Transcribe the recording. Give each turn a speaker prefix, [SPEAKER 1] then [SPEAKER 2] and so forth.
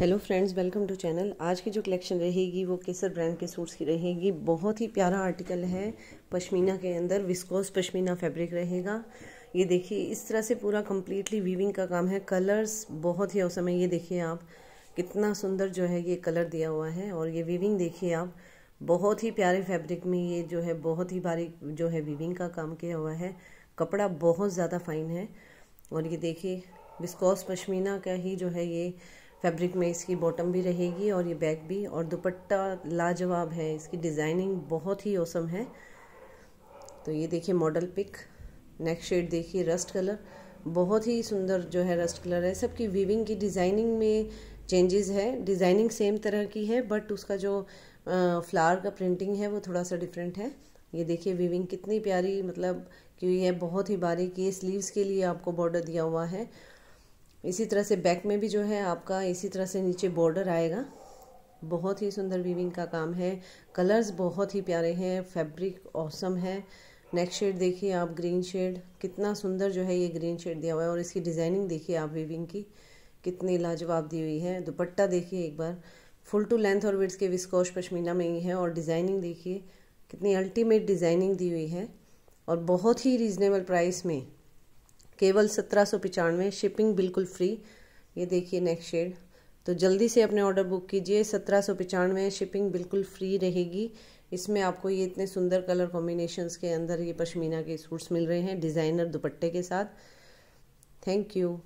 [SPEAKER 1] hello friends welcome to channel आज की जो कलेक्शन रहेगी वो केसर ब्रांड के सूट्स की रहेगी बहुत ही प्यारा आर्टिकल है पश्मीना के अंदर विस्कोस पश्मीना फैब्रिक रहेगा ये देखिए इस तरह से पूरा कम्प्लीटली वीविंग का काम है कलर्स बहुत ही औसम है ये देखिए आप कितना सुंदर जो है ये कलर दिया हुआ है और ये वीविंग देखिए आप बहुत ही प्यारे फैब्रिक में ये जो है बहुत ही बारीक जो है वीविंग का काम किया हुआ है कपड़ा बहुत ज़्यादा फाइन है और ये देखिए विस्कॉस पश्मीना का ही जो है ये फैब्रिक में इसकी बॉटम भी रहेगी और ये बैक भी और दुपट्टा लाजवाब है इसकी डिज़ाइनिंग बहुत ही औसम है तो ये देखिए मॉडल पिक नेक्स्ट शेड देखिए रस्ट कलर बहुत ही सुंदर जो है रस्ट कलर है सबकी वीविंग की डिज़ाइनिंग में चेंजेस है डिज़ाइनिंग सेम तरह की है बट उसका जो फ्लावर का प्रिंटिंग है वो थोड़ा सा डिफरेंट है ये देखिए वीविंग कितनी प्यारी मतलब कि यह बहुत ही बारीक ये स्लीव्स के लिए आपको बॉर्डर दिया हुआ है इसी तरह से बैक में भी जो है आपका इसी तरह से नीचे बॉर्डर आएगा बहुत ही सुंदर वीविंग का काम है कलर्स बहुत ही प्यारे हैं फैब्रिक औसम है नेक्स्ट शेड देखिए आप ग्रीन शेड कितना सुंदर जो है ये ग्रीन शेड दिया हुआ है और इसकी डिज़ाइनिंग देखिए आप वीविंग की कितनी लाजवाब दी हुई है दुपट्टा देखिए एक बार फुल टू लेंथ और विड्स के विस्कोश पश्मीना में ही है और डिज़ाइनिंग देखिए कितनी अल्टीमेट डिज़ाइनिंग दी हुई है और बहुत ही रीज़नेबल प्राइस में केवल सत्रह सौ पचानवे शिपिंग बिल्कुल फ्री ये देखिए नेक्स्ट शेड तो जल्दी से अपने ऑर्डर बुक कीजिए सत्रह सौ पचानवे शिपिंग बिल्कुल फ्री रहेगी इसमें आपको ये इतने सुंदर कलर कॉम्बिनेशंस के अंदर ये पश्मीना के सूट्स मिल रहे हैं डिज़ाइनर दुपट्टे के साथ थैंक यू